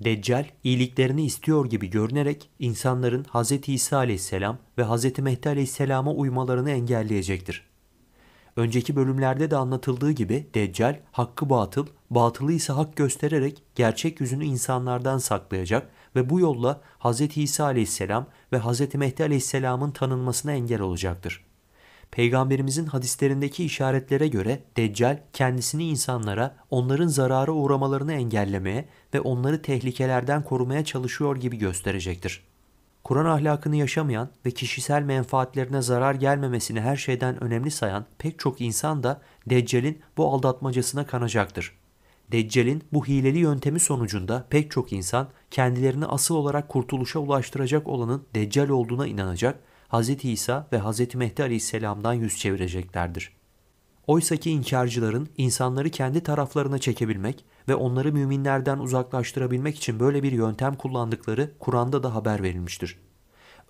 Deccal iyiliklerini istiyor gibi görünerek insanların Hz. İsa aleyhisselam ve Hz. Mehdi aleyhisselama uymalarını engelleyecektir. Önceki bölümlerde de anlatıldığı gibi Deccal hakkı batıl, batılı ise hak göstererek gerçek yüzünü insanlardan saklayacak ve bu yolla Hz. İsa aleyhisselam ve Hz. Mehdi aleyhisselamın tanınmasına engel olacaktır. Peygamberimizin hadislerindeki işaretlere göre Deccal kendisini insanlara onların zarara uğramalarını engellemeye ve onları tehlikelerden korumaya çalışıyor gibi gösterecektir. Kur'an ahlakını yaşamayan ve kişisel menfaatlerine zarar gelmemesini her şeyden önemli sayan pek çok insan da Deccal'in bu aldatmacasına kanacaktır. Deccal'in bu hileli yöntemi sonucunda pek çok insan kendilerini asıl olarak kurtuluşa ulaştıracak olanın Deccal olduğuna inanacak Hz. İsa ve Hz. Mehdi aleyhisselamdan yüz çevireceklerdir. Oysaki inkarcıların insanları kendi taraflarına çekebilmek ve onları müminlerden uzaklaştırabilmek için böyle bir yöntem kullandıkları Kur'an'da da haber verilmiştir.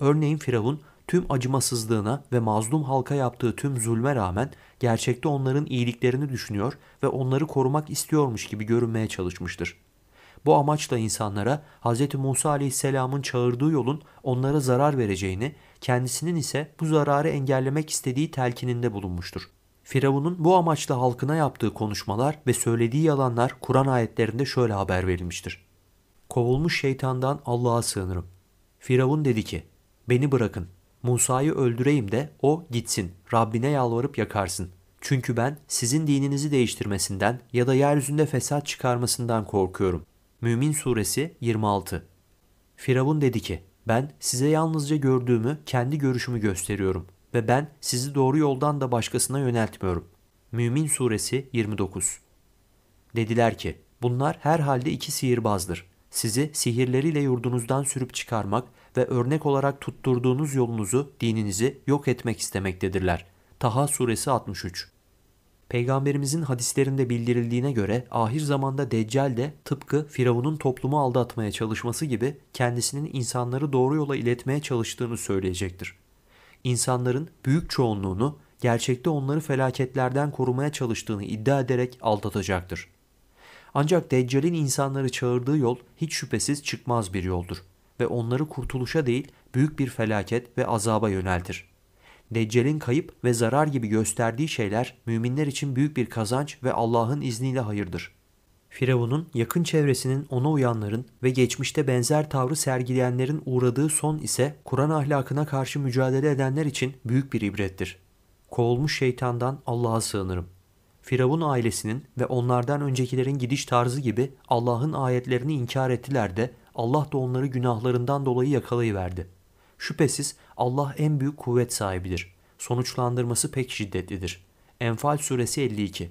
Örneğin Firavun tüm acımasızlığına ve mazlum halka yaptığı tüm zulme rağmen gerçekte onların iyiliklerini düşünüyor ve onları korumak istiyormuş gibi görünmeye çalışmıştır. Bu amaçla insanlara Hz. Musa aleyhisselamın çağırdığı yolun onlara zarar vereceğini, kendisinin ise bu zararı engellemek istediği telkininde bulunmuştur. Firavun'un bu amaçla halkına yaptığı konuşmalar ve söylediği yalanlar Kur'an ayetlerinde şöyle haber verilmiştir. Kovulmuş şeytandan Allah'a sığınırım. Firavun dedi ki, beni bırakın, Musa'yı öldüreyim de o gitsin, Rabbine yalvarıp yakarsın. Çünkü ben sizin dininizi değiştirmesinden ya da yeryüzünde fesat çıkarmasından korkuyorum.'' Mümin Suresi 26 Firavun dedi ki, ben size yalnızca gördüğümü, kendi görüşümü gösteriyorum ve ben sizi doğru yoldan da başkasına yöneltmiyorum. Mümin Suresi 29 Dediler ki, bunlar herhalde iki sihirbazdır. Sizi sihirleriyle yurdunuzdan sürüp çıkarmak ve örnek olarak tutturduğunuz yolunuzu, dininizi yok etmek istemektedirler. Taha Suresi 63 Peygamberimizin hadislerinde bildirildiğine göre ahir zamanda Deccal de tıpkı Firavun'un toplumu aldatmaya çalışması gibi kendisinin insanları doğru yola iletmeye çalıştığını söyleyecektir. İnsanların büyük çoğunluğunu gerçekte onları felaketlerden korumaya çalıştığını iddia ederek aldatacaktır. Ancak Deccal'in insanları çağırdığı yol hiç şüphesiz çıkmaz bir yoldur ve onları kurtuluşa değil büyük bir felaket ve azaba yöneltir. Deccal'in kayıp ve zarar gibi gösterdiği şeyler müminler için büyük bir kazanç ve Allah'ın izniyle hayırdır. Firavun'un yakın çevresinin ona uyanların ve geçmişte benzer tavrı sergileyenlerin uğradığı son ise Kur'an ahlakına karşı mücadele edenler için büyük bir ibrettir. Kovulmuş şeytandan Allah'a sığınırım. Firavun ailesinin ve onlardan öncekilerin gidiş tarzı gibi Allah'ın ayetlerini inkar ettiler de Allah da onları günahlarından dolayı yakalayıverdi.'' Şüphesiz Allah en büyük kuvvet sahibidir. Sonuçlandırması pek şiddetlidir. Enfal suresi 52